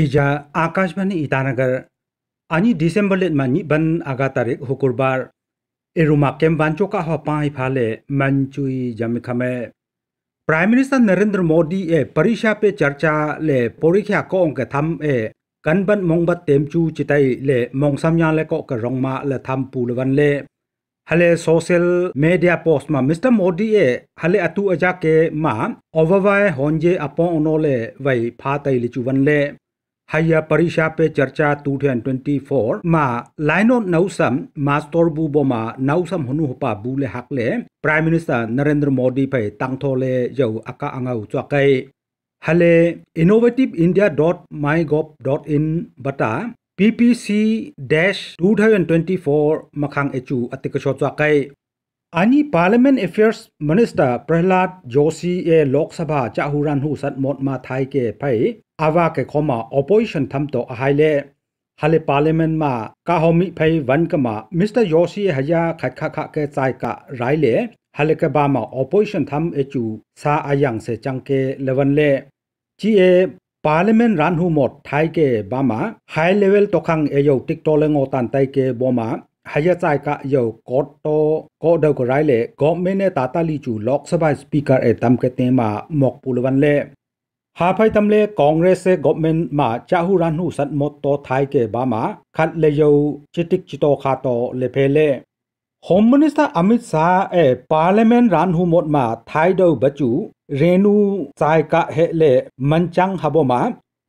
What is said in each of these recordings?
एजा आकाशवाणी ईटानगर अनि डिसेम्बर लेटमा बन आगा तारीख हुकुरबार एरुमा केम बान्चोका हपा फाले मंचुई जमिखमे प्राइम मिनिस्टर नरेंद्र मोदी ए परीक्षा पे चर्चा ले परीक्षा को के थम ए कनबन मोंगबत तेमचू चिताई ले मोंगसमया ले को के रोंगमा ले थम पुलवन ले हले सोशल मीडिया पोस्ट मा मिस्टर मोदी ए हले अतु अजा के मा ओवरवाय होंजे अपो उनोले वई फाताई लिचुवन ले haya parisha pe charcha 2024 ma laino nausam master bu boma nausam hunu hopa bu le hakle prime minister narendra modi pe tangtho le yau aka angau chakai hale innovativeindia.mygov.in bata ppc-2024 makhang echu atikacho chakai Ani Parliament Affairs Minister Prahlad Joshi e Lok Sabha Chahuran Hu Sat Mot Ma Thai ke phai awa ke khoma opposition tham to ahai le hale parliament ma ka homi phai wan ka ma Mr Joshi haya khat kha kha ke chai ka rai le hale ke ba ma opposition tham e chu sa ayang se chang ke lewan le chi e parliament ran hu mot thai ke ba ma high level to khang e yo tiktok le ngo tan tai ke bo ma haya chai ka yo ko to ko do ko rai le government ne tata li chu lok sabha speaker e tam ke te ma mok pulwan le ha phai tam le congress se government ma cha hu ran hu sat mot to thai ke ba ma khat le yo chitik chito kha to le phe le Home Minister Amit Shah e Parliament ran hu mot ma thai do bachu renu chai ka he le manchang habo ma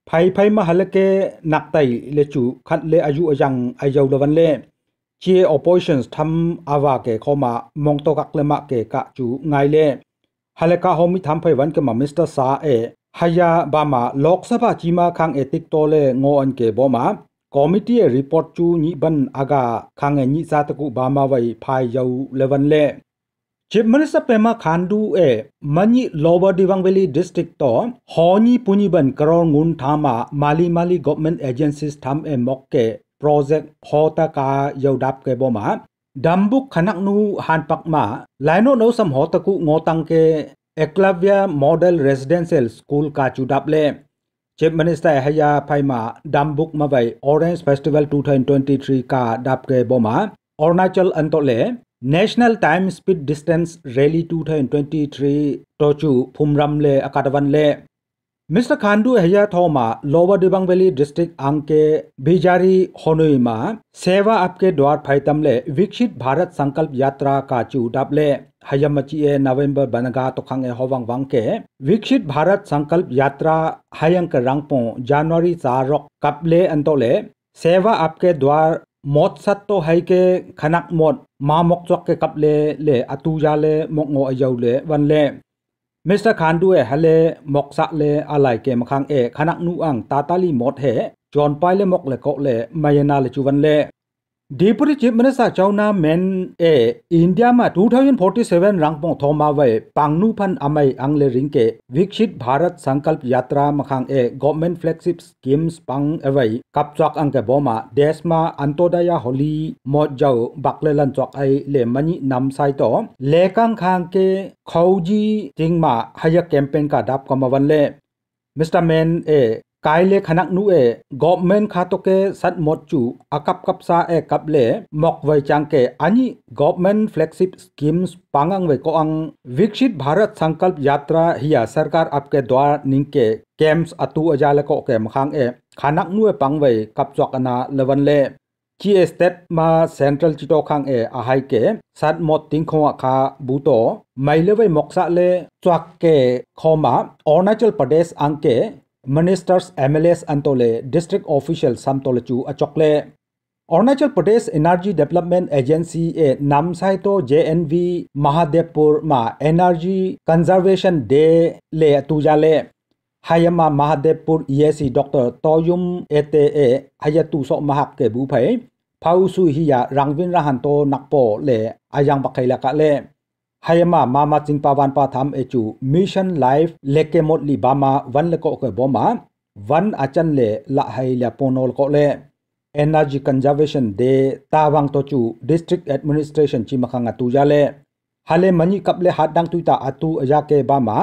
phai phai ma halake nak tai le chu khat le ayu ajang ayau lawan le ชีออปเปอเรชั่นทำอาวาเกเข้ามามองตกักเลมาเกกะจูไงเล่ฮาเลกาโฮมิทำไปวันเกมามิสเตอร์ซาเอฮายาบามาลอกสภาจีมาคังเอติกโตเลงออันเกบอมาคอมมิตี้รีพอร์ตจูนิบันอากาคังเอนิซาตกุบามาไว้ภายยาวเลวันเล่จิบมันสเปมาคันดูเอมันยิลอบดีวังเวลีดิสตริกต่อฮอนีปุนิบันกรองุนทามามาลีมาลีกอเมนเอเจนซิสทำเอมอกเก project hota ka yodap ke boma dambuk khanak nu han pak ma laino no sam hota ku ngotang ke eklavya model residential school ka chudap le chief minister हैया फाइमा दामबुक मवई orange festival 2023 का दापके बोमा अरुणाचल अंतोले national time speed distance rally 2023 टोचू फुमरम ले अकाडवन ले Mr. Khandu Heya Thoma, Lower Dibang Valley District Angke Bijari Honui ma सेवा आपके द्वार फैतमले विकसित भारत संकल्प यात्रा का चू मची ए नवंबर बनगा तोखंगे होवांग वांगके विकसित भारत संकल्प यात्रा हयंक रंगपो जनवरी चारोक कपले अंतोले सेवा आपके द्वार मोट सत्तो तो है के खनक मोट मा मोक चौक के कपले ले अतुजाले मोक वनले มิสเตอร์คานด้วยฮลเลมอกสะเลอะไรเกมคังเอขนักนูอังตาตาลีหมดเหจอนไปเลมอกเลกเลมายนาเลจูวันเลดีปุริจิมันสะเจ้าหน้าเมนเออินเดียมา2047รังพงทอมาไว้ปังนูพันอเมย์อังเลริงเกวิกชิตบารัตสังคลปยาตรามขังเอกอเมนเฟล็กซิปสกิมส์ปังเอไว้กับจักอังเกบอมาเดสมาอันโตดายาฮอลีมอดเจ้าบักเลลันจักไอเลมันยินำไซโตเลกังคังเกเขาจีจิงมาหายแคมเปญกาดับกมาวันเลมิสเตอร์เมนเอ काइले खनक नु ए गवर्नमेंट खातो के सत मोचु अकप कपसा ए कपले मक वै चांग के अनि गवर्नमेंट फ्लेक्सिप स्कीम्स पांगंग वे को अंग विकसित भारत संकल्प यात्रा हिया सरकार आपके द्वार निंग कैंप्स अतु अजाल को के मखांग ए खनक नु ए पांग वे कप चोकना लवन ले chi estate ma central chito khang e ahai ke sat mot ting khwa kha buto maile wei ले le के खोमा अरुणाचल प्रदेश pradesh ang ministers mls antole district official samtole chu achokle Arunachal Pradesh energy development agency এ নামচাইত J N V Mahadevpur মা energy conservation day লে তুজালে হায়ামা মহাদেৱপুৰ ই এ চি doctor তয়ুম এতে এ হায়া তু চক মাহাক কে বু ফাই ফাউচু হিয়া ৰাংবিন ৰাহান্ত নাকপ লে আয়াং বাকাইলা কালে हयमा मा चिंपा वन पा थाम एचु मिशन लाइफ लेके मोटली बामा वन लेको के बोमा वन अचन ले ला हई ल्या पोनोल को ले एनर्जी कंजर्वेशन दे तावांग तोचु डिस्ट्रिक्ट एडमिनिस्ट्रेशन ची मखांग अतु जाले हले मनी कपले हाथ डांग तुता अतु अजाके बामा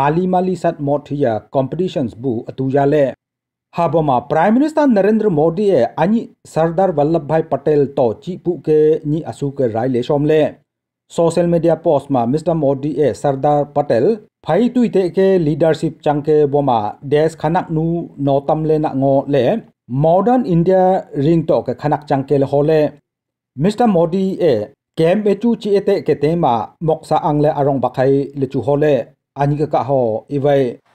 माली माली सत मोठिया कॉम्पिटिशंस बु अतु जाले हाबोमा प्राइम मिनिस्टर नरेंद्र मोदी ए अनि सरदार वल्लभ भाई पटेल तो चीपू के नि असु के राय ले सोमले social media post ma Mr. Modi e Sardar Patel phai tui te ke leadership chang ke boma des khanak nu no tam le na ngo le modern India ring to ke khanak chang ke le hole Mr. Modi e kem e chu chi e te ke te ma moksa ang le arong bakai le chu hole ani ka ka ho iwai e